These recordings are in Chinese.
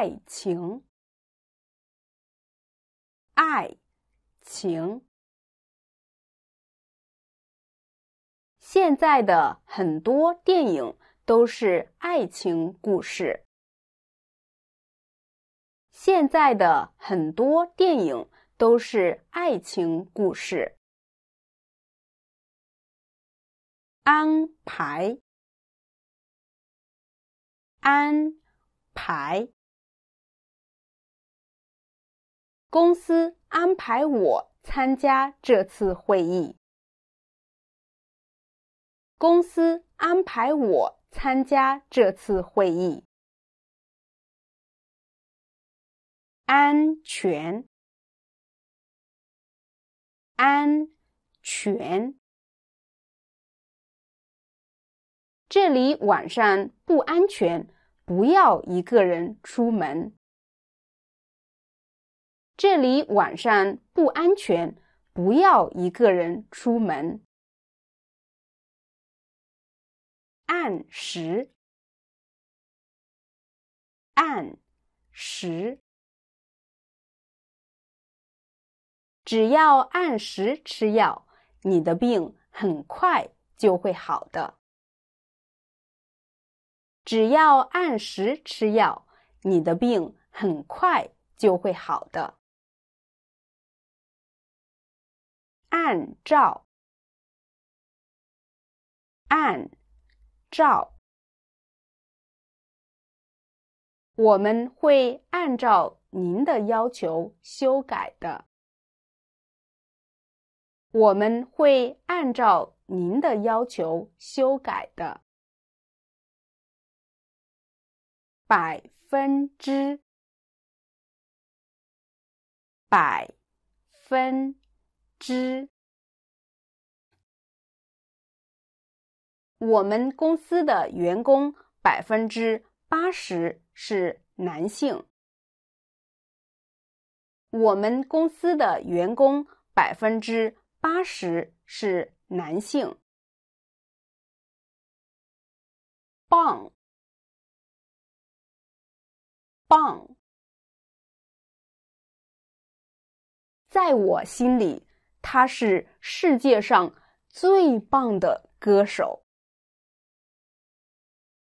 爱情，爱情。现在的很多电影都是爱情故事。现在的很多电影都是爱情故事。安排，安排。公司安排我参加这次会议。公司安排我参加这次会议。安全，安全。这里晚上不安全，不要一个人出门。这里晚上不安全，不要一个人出门。按时，按时，只要按时吃药，你的病很快就会好的。只要按时吃药，你的病很快就会好的。按照，按照，我们会按照您的要求修改的。我们会按照您的要求修改的。百分之，百分。知，我们公司的员工百分之八十是男性。我们公司的员工百分之八十是男性。棒，棒，在我心里。他是世界上最棒的歌手，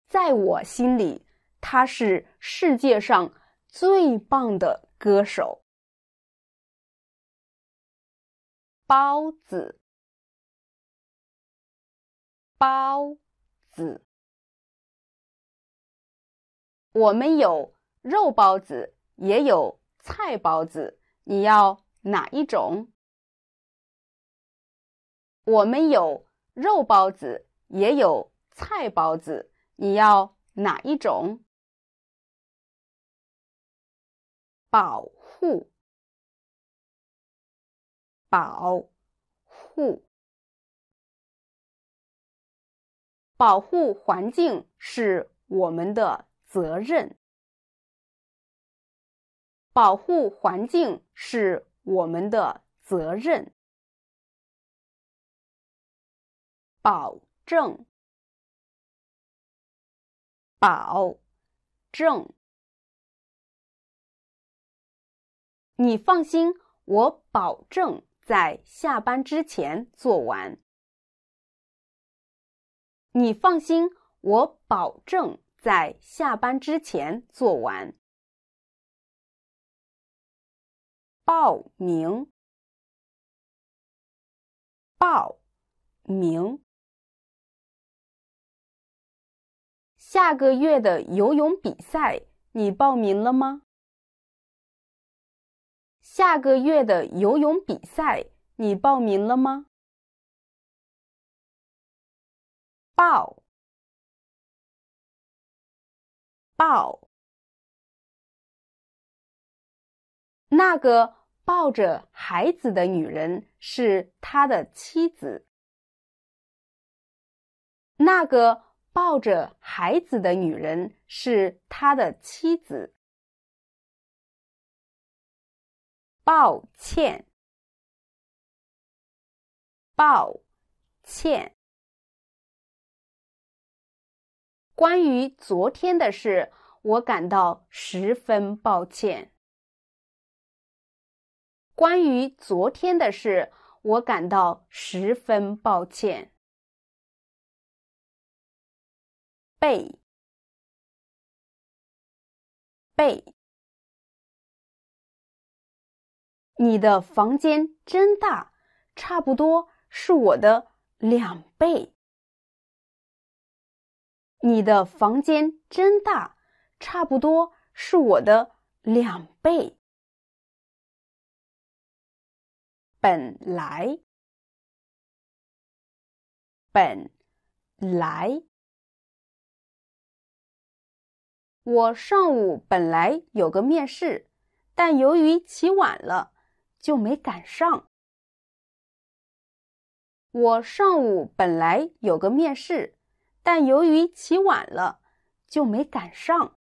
在我心里，他是世界上最棒的歌手。包子，包子，我们有肉包子，也有菜包子，你要哪一种？我们有肉包子，也有菜包子，你要哪一种？保护，保护，保护环境是我们的责任。保护环境是我们的责任。保证，保证。你放心，我保证在下班之前做完。你放心，我保证在下班之前做完。报名，报名。下个月的游泳比赛，你报名了吗？下个月的游泳比赛，你报名了吗？报，报。那个抱着孩子的女人是他的妻子。那个。抱着孩子的女人是他的妻子。抱歉，抱歉。关于昨天的事，我感到十分抱歉。关于昨天的事，我感到十分抱歉。背，背。你的房间真大，差不多是我的两倍。你的房间真大，差不多是我的两倍。本来，本来。我上午本来有个面试，但由于起晚了，就没赶上。我上午本来有个面试，但由于起晚了，就没赶上。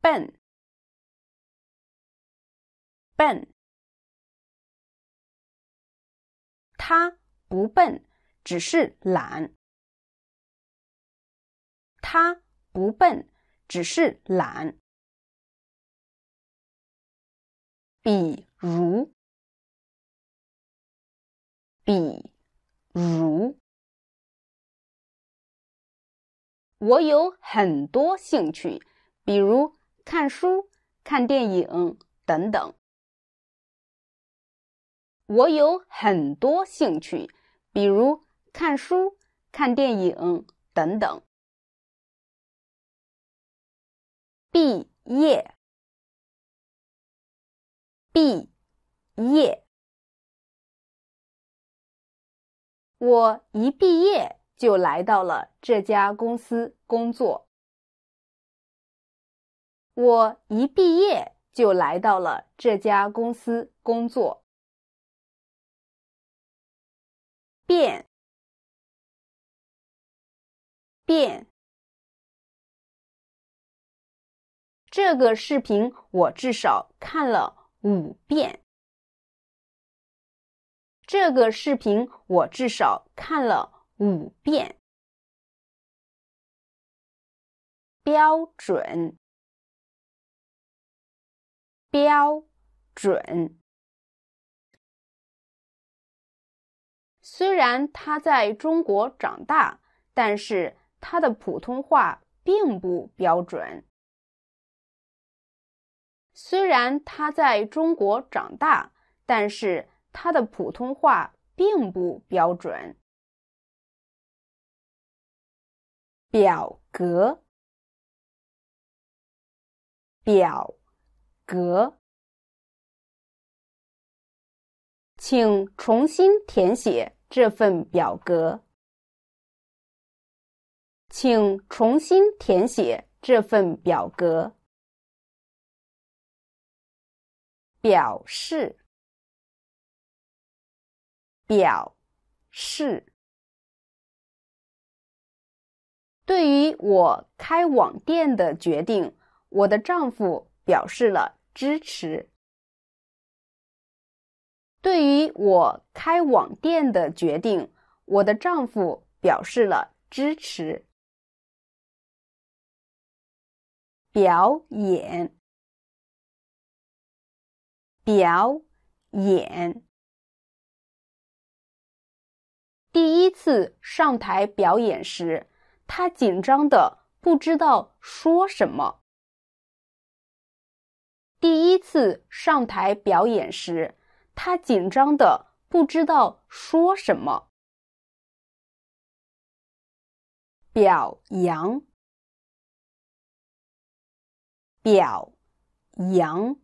笨，笨，他不笨，只是懒。他不笨，只是懒。比如，比如，我有很多兴趣，比如看书、看电影等等。我有很多兴趣，比如看书、看电影等等。毕业，毕业。我一毕业就来到了这家公司工作。我一毕业就来到了这家公司工作。变，变。这个视频我至少看了五遍。这个视频我至少看了五遍。标准，标，准。虽然他在中国长大，但是他的普通话并不标准。虽然他在中国长大，但是他的普通话并不标准。表格，表，格，请重新填写这份表格。请重新填写这份表格。表示，表，示。对于我开网店的决定，我的丈夫表示了支持。对于我开网店的决定，我的丈夫表示了支持。表演。表演。第一次上台表演时，他紧张的不知道说什么。第一次上台表演时，他紧张的不知道说什么。表扬。表扬。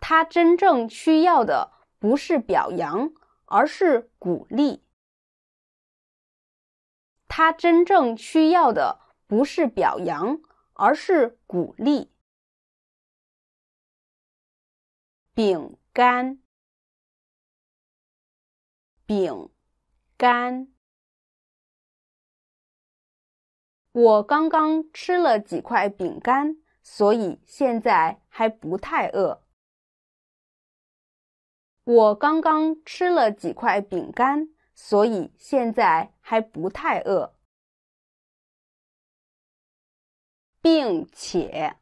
他真正需要的不是表扬，而是鼓励。他真正需要的不是表扬，而是鼓励。饼干，饼干。我刚刚吃了几块饼干，所以现在还不太饿。我刚刚吃了几块饼干，所以现在还不太饿。并且，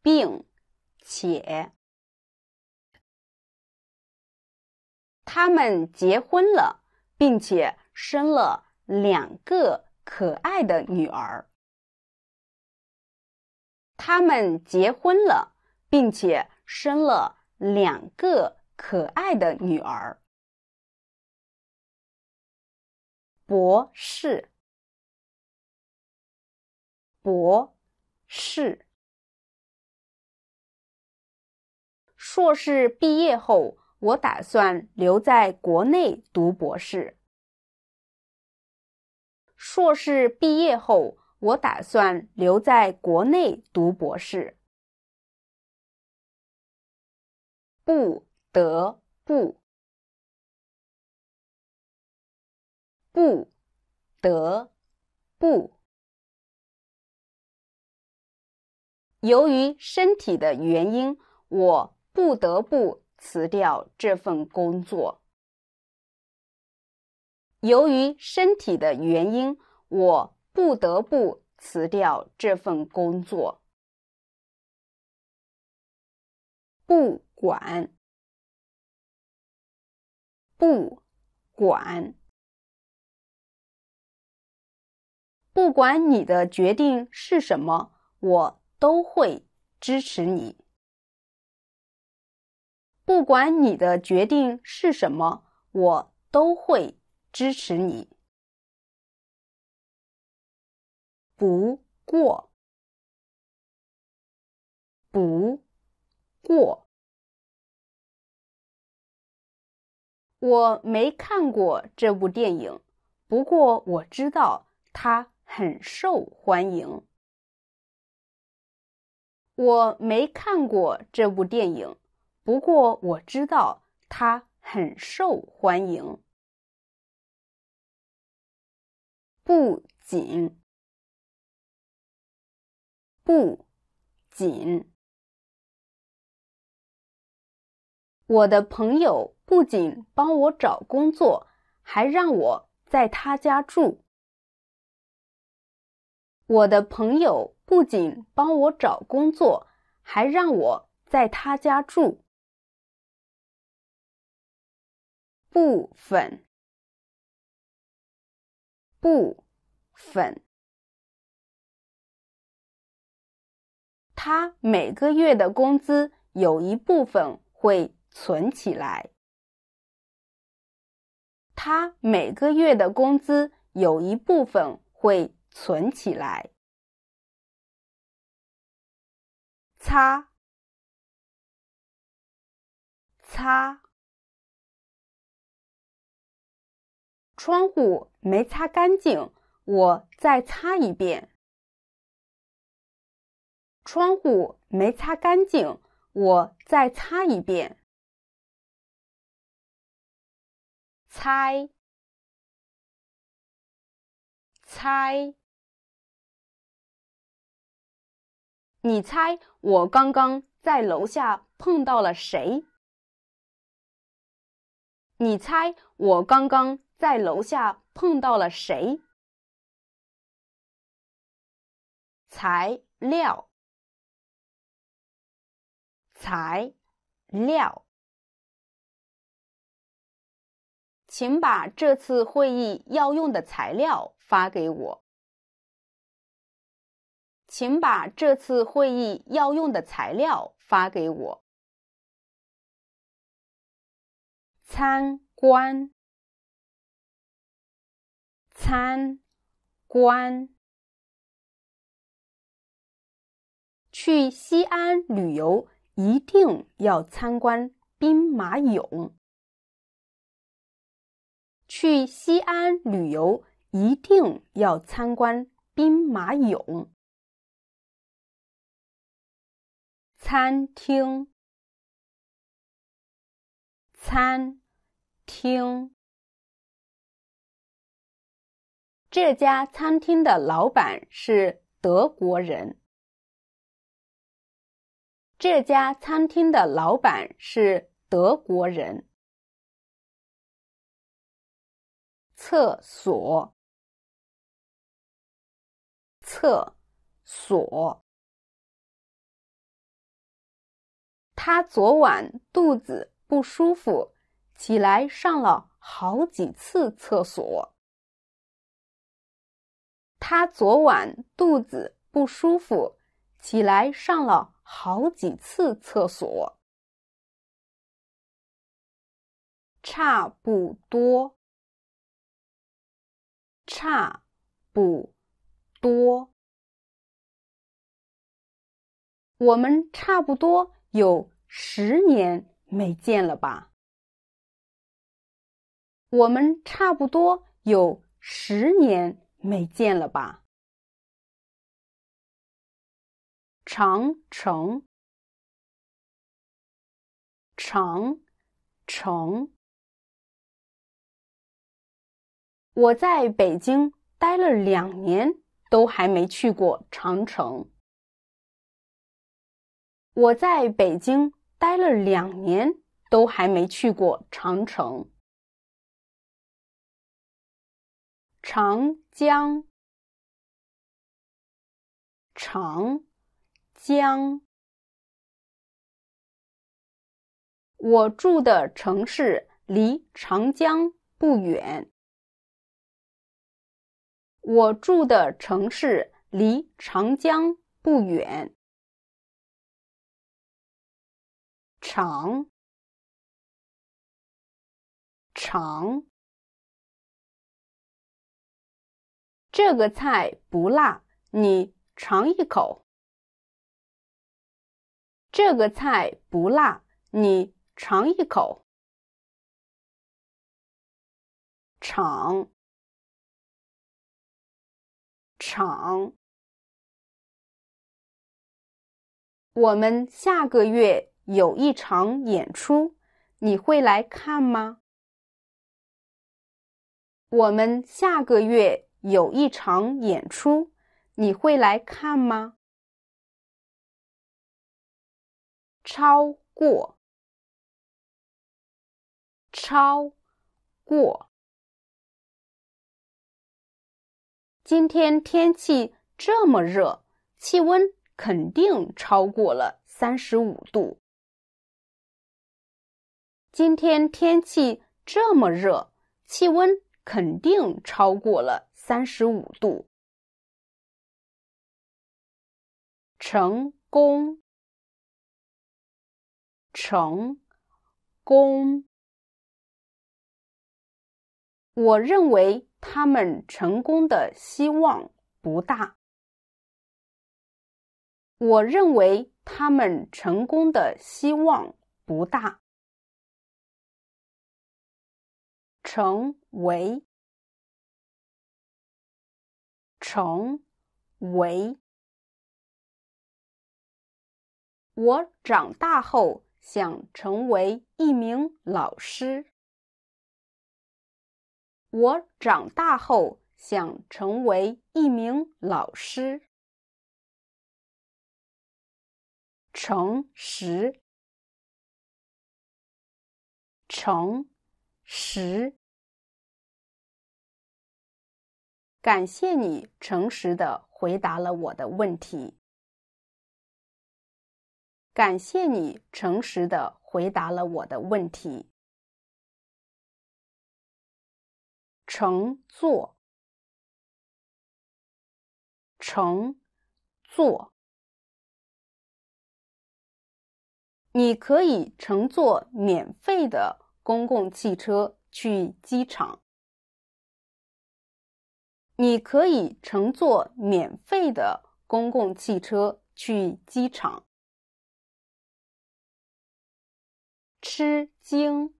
并且，他们结婚了，并且生了两个可爱的女儿。他们结婚了，并且生了。两个可爱的女儿。博士，博士，硕士毕业后，我打算留在国内读博士。硕士毕业后，我打算留在国内读博士。不得不，不得不。由于身体的原因，我不得不辞掉这份工作。由于身体的原因，我不得不辞掉这份工作。不。管不管，不管你的决定是什么，我都会支持你。不管你的决定是什么，我都会支持你。不过，不过。我没看过这部电影，不过我知道它很受欢迎。我没看过这部电影，不过我知道它很受欢迎。不仅，不仅。我的朋友不仅帮我找工作，还让我在他家住。我的朋友不仅帮我找工作，还让我在他家住。部分，部分，他每个月的工资有一部分会。存起来。他每个月的工资有一部分会存起来。擦，擦，窗户没擦干净，我再擦一遍。窗户没擦干净，我再擦一遍。猜，猜，你猜我刚刚在楼下碰到了谁？你猜我刚刚在楼下碰到了谁？材料，材料。请把这次会议要用的材料发给我。请把这次会议要用的材料发给我。参观，参观。去西安旅游一定要参观兵马俑。去西安旅游一定要参观兵马俑。餐厅，餐厅。这家餐厅的老板是德国人。这家餐厅的老板是德国人。厕所，厕所。他昨晚肚子不舒服，起来上了好几次厕所。他昨晚肚子不舒服，起来上了好几次厕所。差不多。差不多，我们差不多有十年没见了吧？我们差不多有十年没见了吧？长城，长城。我在北京待了两年，都还没去过长城。我在北京待了两年，都还没去过长城。长江，长江，我住的城市离长江不远。我住的城市离长江不远。长，长，这个菜不辣，你尝一口。这个菜不辣，你尝一口。尝。场，我们下个月有一场演出，你会来看吗？我们下个月有一场演出，你会来看吗？超过，超过。今天天气这么热，气温肯定超过了三十五度。今天天气这么热，气温肯定超过了三十五度。成功，成功，我认为。他们成功的希望不大。我认为他们成功的希望不大。成为，成为。我长大后想成为一名老师。我长大后想成为一名老师。诚实，诚实。感谢你诚实的回答了我的问题。感谢你诚实的回答了我的问题。乘坐，乘坐。你可以乘坐免费的公共汽车去机场。你可以乘坐免费的公共汽车去机场。吃惊，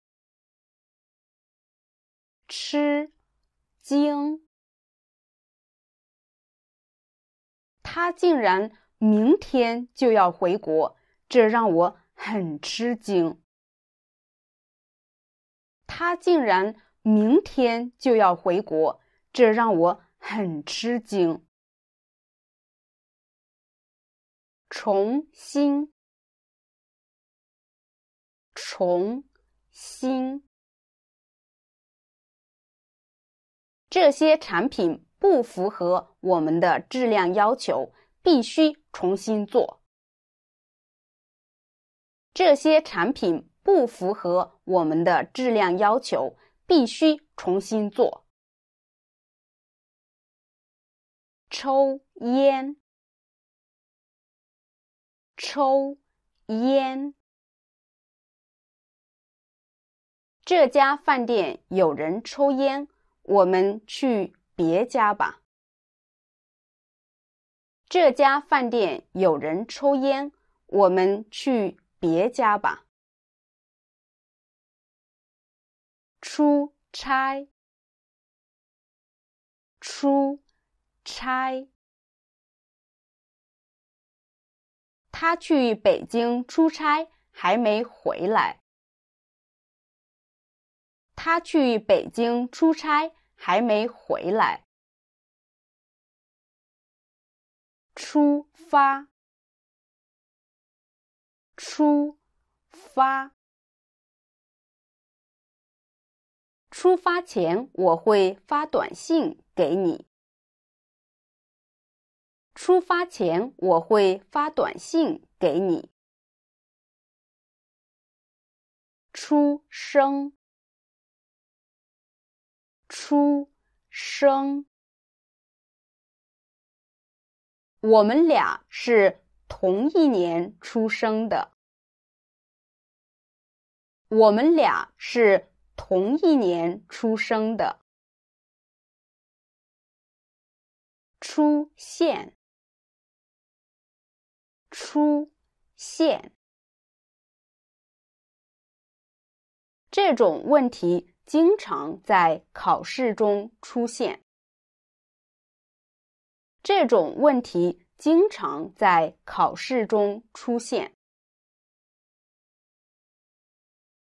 吃。惊！他竟然明天就要回国，这让我很吃惊。他竟然明天就要回国，这让我很吃惊。重新，重新。这些产品不符合我们的质量要求，必须重新做。这些产品不符合我们的质量要求，必须重新做。抽烟，抽烟，这家饭店有人抽烟。我们去别家吧。这家饭店有人抽烟，我们去别家吧。出差，出差。他去北京出差，还没回来。他去北京出差。还没回来。出发，出发。出发前我会发短信给你。出发前我会发短信给你。出生。出生，我们俩是同一年出生的。我们俩是同一年出生的。出现，出现，这种问题。经常在考试中出现。这种问题经常在考试中出现。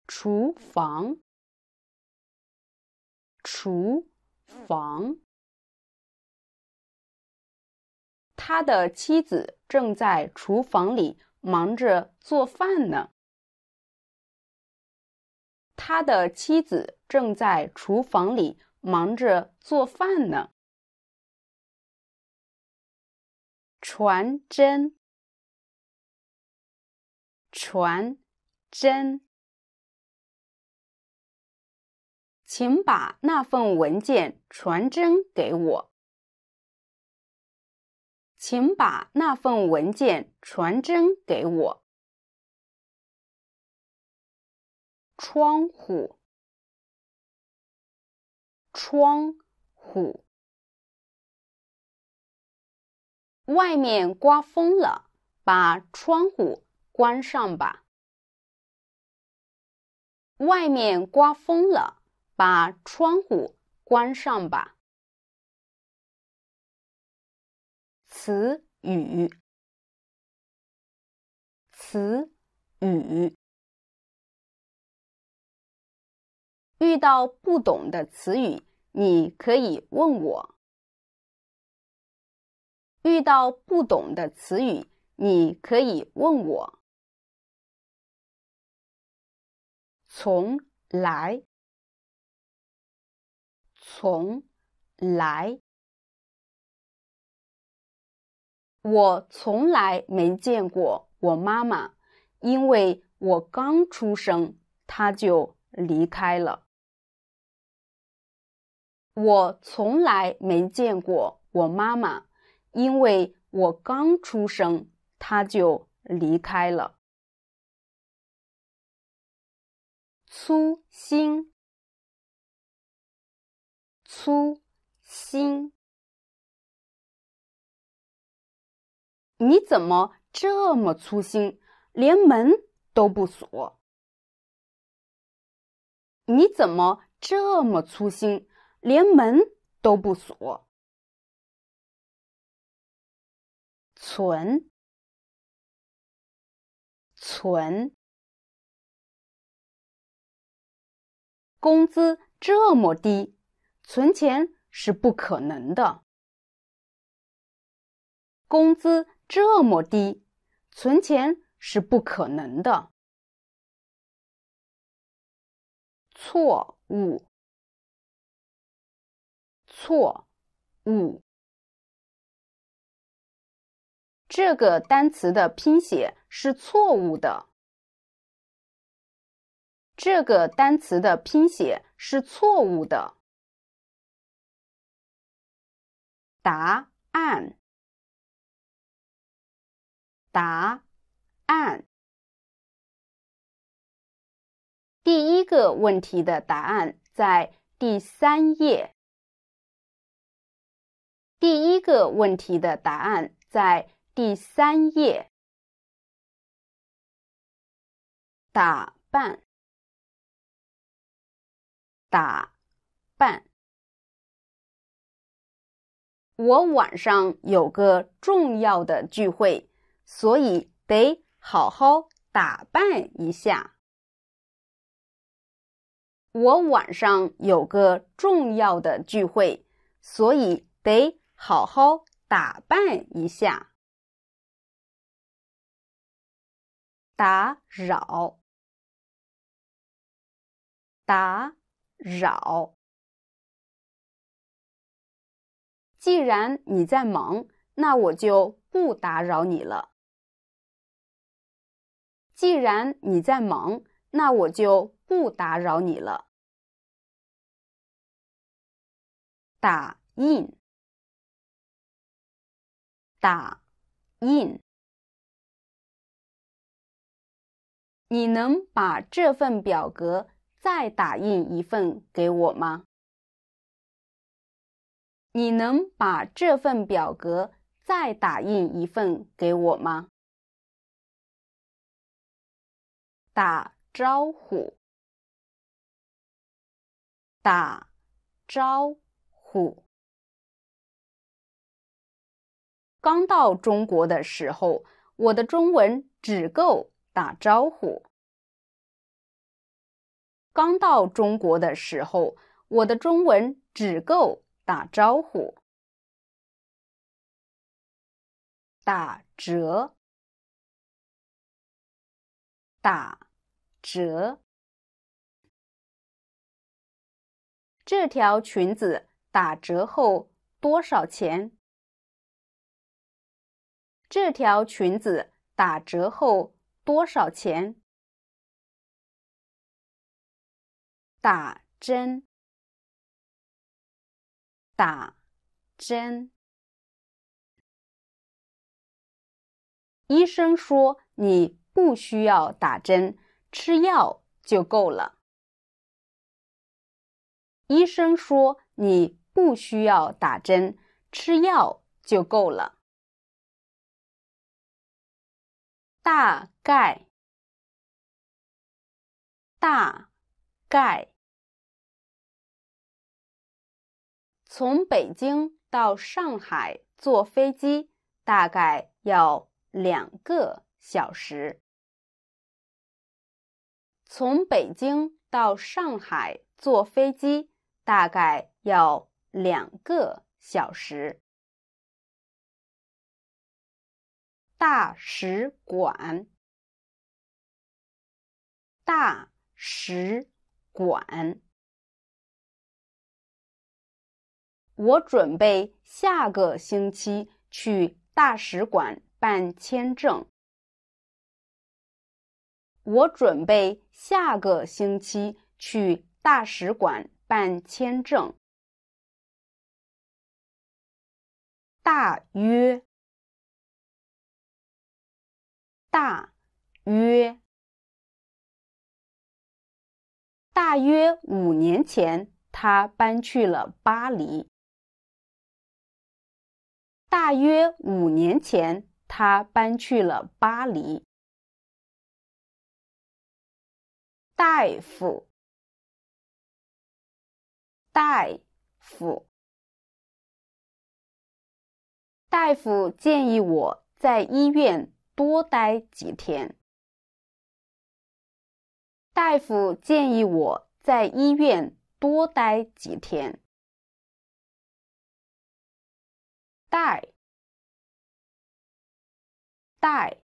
厨房，厨房。他的妻子正在厨房里忙着做饭呢。他的妻子正在厨房里忙着做饭呢。传真，传真，请把那份文件传真给我。请把那份文件传真给我。窗户，窗户，外面刮风了，把窗户关上吧。外面刮风了，把窗户关上吧。词语，词语。遇到不懂的词语，你可以问我。遇到不懂的词语，你可以问我。从来，从来，我从来没见过我妈妈，因为我刚出生，她就离开了。我从来没见过我妈妈，因为我刚出生，她就离开了。粗心，粗心！你怎么这么粗心，连门都不锁？你怎么这么粗心？连门都不锁，存存，工资这么低，存钱是不可能的。工资这么低，存钱是不可能的。错误。错误。这个单词的拼写是错误的。这个单词的拼写是错误的。答案。答案。第一个问题的答案在第三页。第一个问题的答案在第三页。打扮，打扮。我晚上有个重要的聚会，所以得好好打扮一下。我晚上有个重要的聚会，所以得。好好打扮一下。打扰，打扰。既然你在忙，那我就不打扰你了。既然你在忙，那我就不打扰你了。打印。打印。你能把这份表格再打印一份给我吗？你能把这份表格再打印一份给我吗？打招呼。打招呼。刚到中国的时候，我的中文只够打招呼。刚到中国的时候，我的中文只够打招呼。打折，打，折。这条裙子打折后多少钱？这条裙子打折后多少钱？打针，打针。医生说你不需要打针，吃药就够了。医生说你不需要打针，吃药就够了。大概，大概从北京到上海坐飞机大概要两个小时。从北京到上海坐飞机大概要两个小时。大使馆，大使馆。我准备下个星期去大使馆办签证。我准备下个星期去大使馆办签证。大约。大约大约五年前，他搬去了巴黎。大约五年前，他搬去了巴黎。大夫，大夫，大夫建议我在医院。多待几天。大夫建议我在医院多待几天。待。待。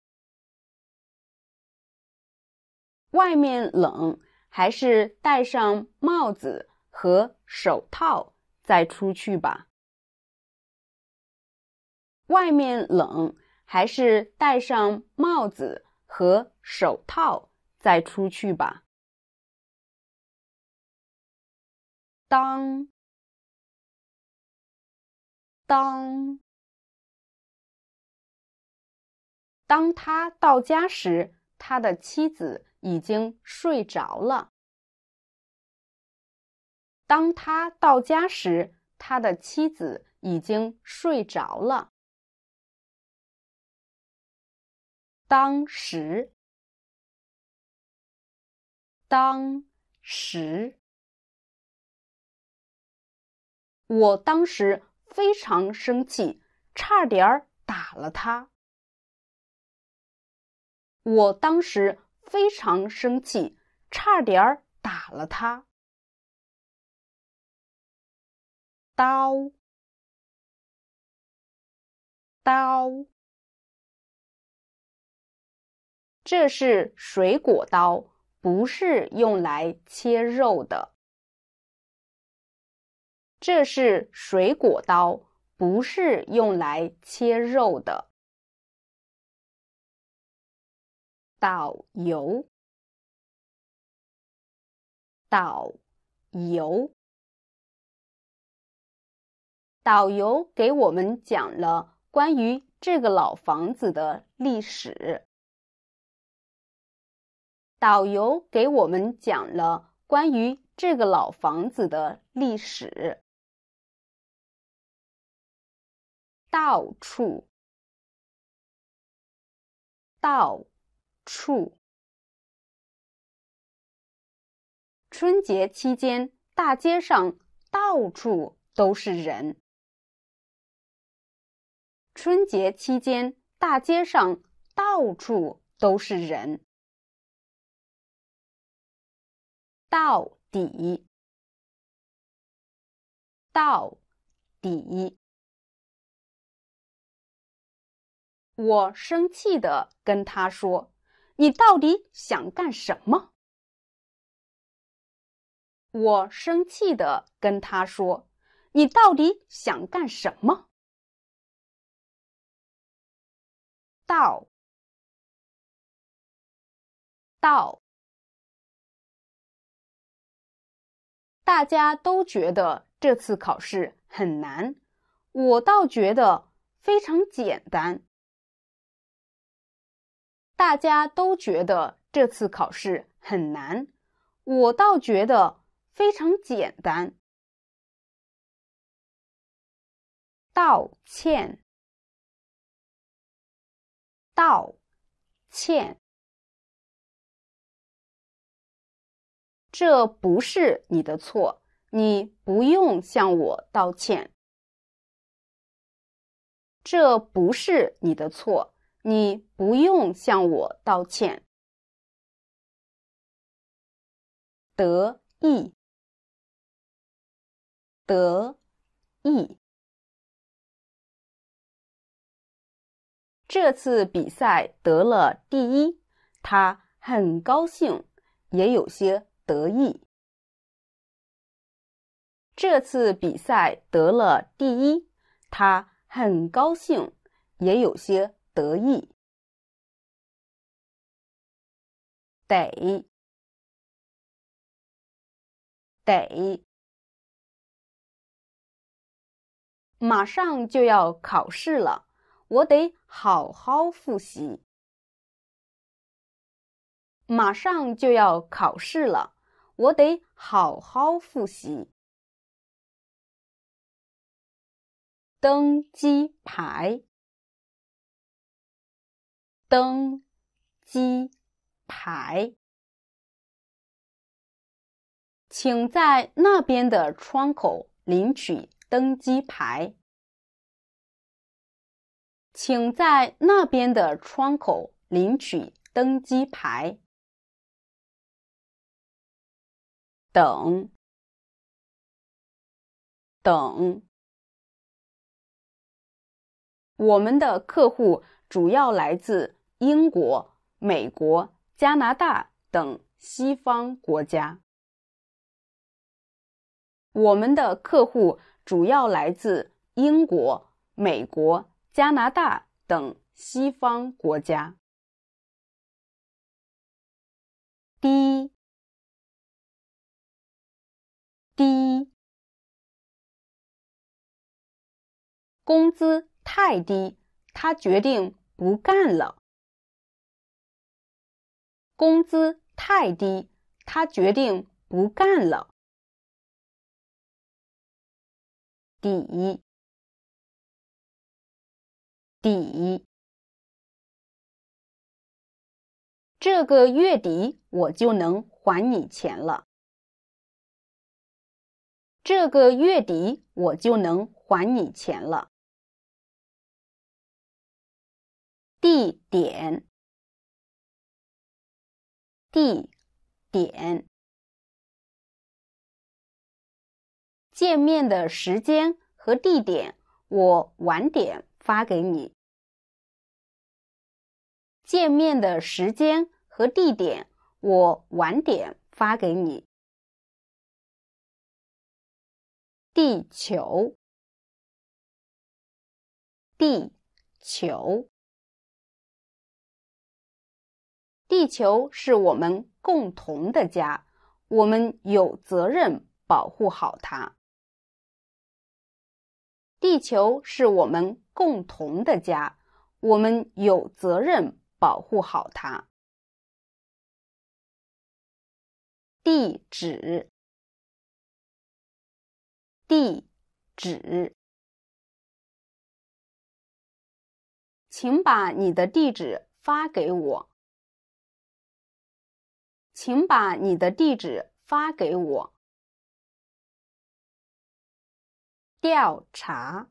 外面冷，还是戴上帽子和手套再出去吧。外面冷。还是戴上帽子和手套再出去吧。当当当他到家时，他的妻子已经睡着了。当他到家时，他的妻子已经睡着了。当时，当时，我当时非常生气，差点打了他。我当时非常生气，差点打了他。刀，刀。这是水果刀，不是用来切肉的。这是水果刀，不是用来切肉的。导游，导游，导游给我们讲了关于这个老房子的历史。导游给我们讲了关于这个老房子的历史。到处，到处，春节期间大街上到处都是人。春节期间大街上到处都是人。到底，到底！我生气的跟他说：“你到底想干什么？”我生气的跟他说：“你到底想干什么？”到，到。大家都觉得这次考试很难，我倒觉得非常简单。大家都觉得这次考试很难，我倒觉得非常简单。道歉，道歉。这不是你的错，你不用向我道歉。这不是你的错，你不用向我道歉。得意，得意。这次比赛得了第一，他很高兴，也有些。得意，这次比赛得了第一，他很高兴，也有些得意。得，得，马上就要考试了，我得好好复习。马上就要考试了。我得好好复习。登机牌，登机牌，请在那边的窗口领取登机牌。请在那边的窗口领取登机牌。等等，我们的客户主要来自英国、美国、加拿大等西方国家。我们的客户主要来自英国、美国、加拿大等西方国家。第一。工资太低，他决定不干了。工资太低，他决定不干了。底底，这个月底我就能还你钱了。这个月底我就能还你钱了。地点，地点。见面的时间和地点，我晚点发给你。见面的时间和地点，我晚点发给你。地球，地球。地球是我们共同的家，我们有责任保护好它。地球是我们共同的家，我们有责任保护好它。地址，地址，请把你的地址发给我。请把你的地址发给我。调查，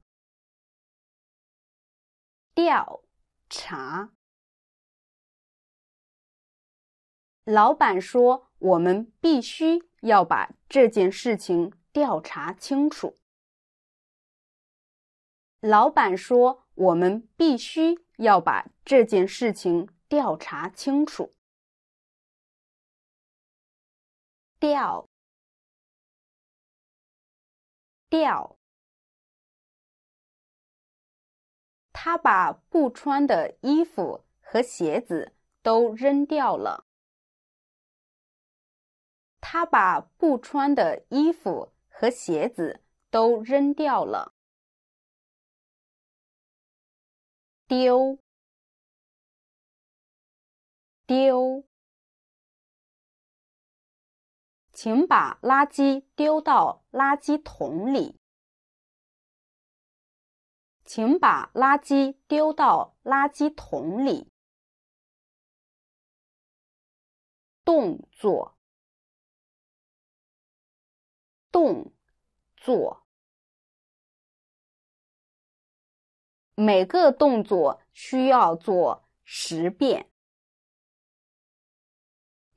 调查。老板说，我们必须要把这件事情调查清楚。老板说，我们必须要把这件事情调查清楚。掉掉，他把不穿的衣服和鞋子都扔掉了。他把不穿的衣服和鞋子都扔掉了。丢丢。请把垃圾丢到垃圾桶里。请把垃圾丢到垃圾桶里。动作，动，作。每个动作需要做十遍。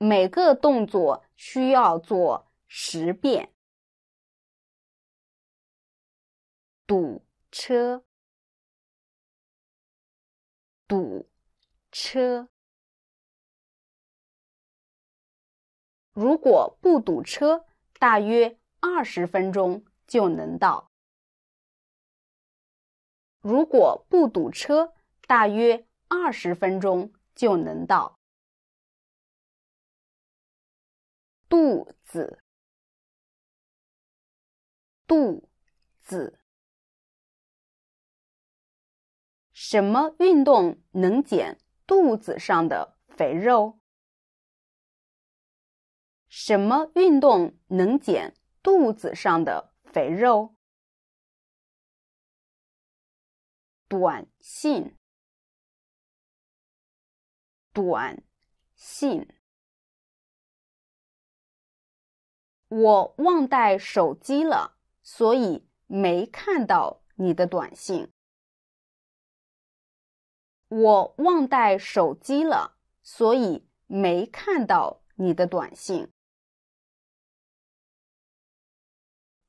每个动作需要做十遍。堵车，堵车。如果不堵车，大约二十分钟就能到。如果不堵车，大约二十分钟就能到。肚子，肚子，什么运动能减肚子上的肥肉？什么运动能减肚子上的肥肉？短信，短信。我忘带手机了，所以没看到你的短信。我忘带手机了，所以没看到你的短信。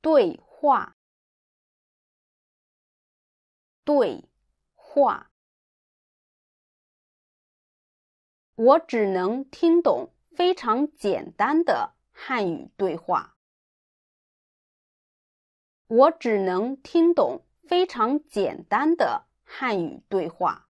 对话，对话，我只能听懂非常简单的。汉语对话，我只能听懂非常简单的汉语对话。